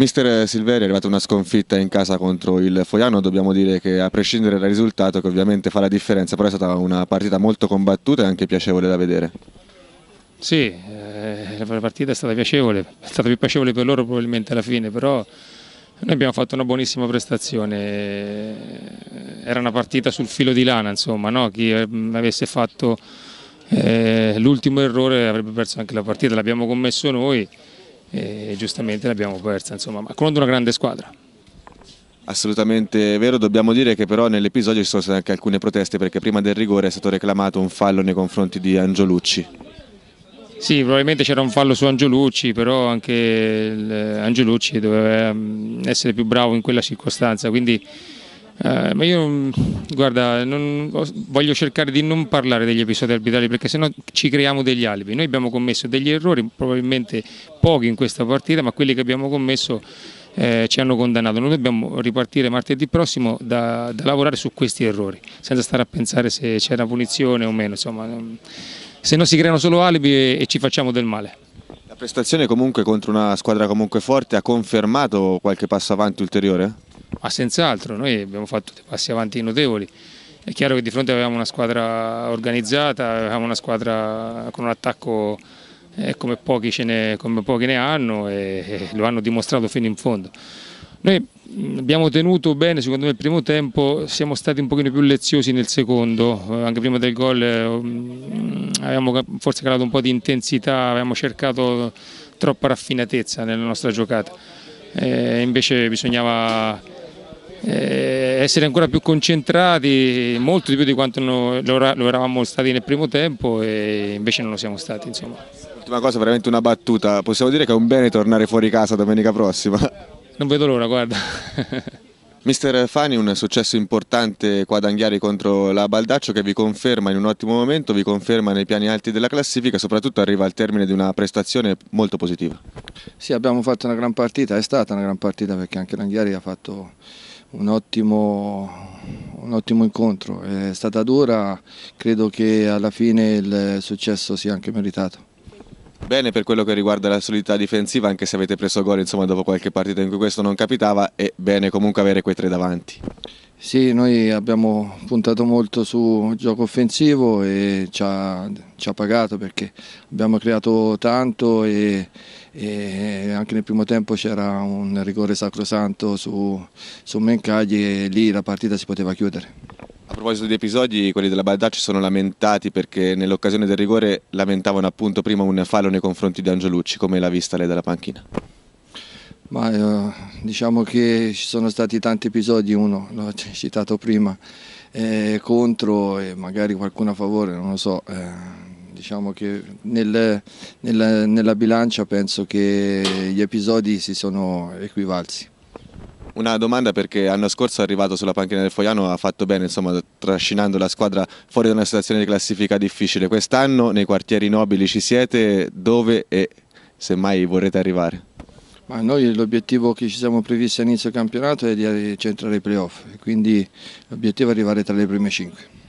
Mister Silveri è arrivata una sconfitta in casa contro il Foiano, dobbiamo dire che a prescindere dal risultato che ovviamente fa la differenza, però è stata una partita molto combattuta e anche piacevole da vedere. Sì, eh, la partita è stata piacevole, è stata più piacevole per loro probabilmente alla fine, però noi abbiamo fatto una buonissima prestazione, eh, era una partita sul filo di lana, insomma, no? chi eh, avesse fatto eh, l'ultimo errore avrebbe perso anche la partita, l'abbiamo commesso noi e giustamente l'abbiamo persa, insomma, ma contro una grande squadra. Assolutamente vero, dobbiamo dire che però nell'episodio ci sono state anche alcune proteste perché prima del rigore è stato reclamato un fallo nei confronti di Angiolucci. Sì, probabilmente c'era un fallo su Angiolucci, però anche eh, Angiolucci doveva mm, essere più bravo in quella circostanza, quindi eh, ma io, guarda, non, voglio cercare di non parlare degli episodi arbitrali perché sennò ci creiamo degli alibi. Noi abbiamo commesso degli errori, probabilmente pochi in questa partita, ma quelli che abbiamo commesso eh, ci hanno condannato. Noi dobbiamo ripartire martedì prossimo da, da lavorare su questi errori, senza stare a pensare se c'è una punizione o meno. Insomma, se no si creano solo alibi e, e ci facciamo del male La prestazione comunque contro una squadra comunque forte ha confermato qualche passo avanti ulteriore? ma senz'altro noi abbiamo fatto dei passi avanti notevoli. È chiaro che di fronte avevamo una squadra organizzata, avevamo una squadra con un attacco eh, come, pochi ne, come, pochi ne, hanno e, e lo hanno dimostrato fino in fondo. Noi mm, abbiamo tenuto bene secondo me il primo tempo, siamo stati un pochino più leziosi nel secondo, eh, anche prima del gol eh, mm, avevamo forse calato un po' di intensità, avevamo cercato troppa raffinatezza nella nostra giocata, eh, invece bisognava eh, essere ancora più concentrati, molto di più di quanto lo eravamo stati nel primo tempo e invece non lo siamo stati. Insomma. Ultima cosa, veramente una battuta, possiamo dire che è un bene tornare fuori casa domenica prossima? Non vedo l'ora, guarda. Mister Fani, un successo importante qua ad Anghiari contro la Baldaccio che vi conferma in un ottimo momento, vi conferma nei piani alti della classifica, soprattutto arriva al termine di una prestazione molto positiva. Sì, abbiamo fatto una gran partita, è stata una gran partita perché anche l'Anghiari ha fatto un ottimo, un ottimo, incontro, è stata dura, credo che alla fine il successo sia anche meritato. Bene per quello che riguarda la solidità difensiva, anche se avete preso gol insomma, dopo qualche partita in cui questo non capitava, è bene comunque avere quei tre davanti. Sì, noi abbiamo puntato molto su gioco offensivo e ci ha, ci ha pagato perché abbiamo creato tanto e, e anche nel primo tempo c'era un rigore sacrosanto su, su Mencagli e lì la partita si poteva chiudere. A proposito di episodi, quelli della Baldacci sono lamentati perché nell'occasione del rigore lamentavano appunto prima un fallo nei confronti di Angelucci, come l'ha vista lei dalla panchina? Ma eh, diciamo che ci sono stati tanti episodi, uno l'ho citato prima, eh, contro e magari qualcuno a favore, non lo so. Eh, diciamo che nel, nella, nella bilancia penso che gli episodi si sono equivalsi. Una domanda perché l'anno scorso è arrivato sulla panchina del Foiano, ha fatto bene insomma, trascinando la squadra fuori da una situazione di classifica difficile. Quest'anno nei quartieri nobili ci siete, dove e se mai vorrete arrivare? Ma noi l'obiettivo che ci siamo previsti all'inizio del campionato è di eh, centrare i playoff, quindi l'obiettivo è arrivare tra le prime cinque.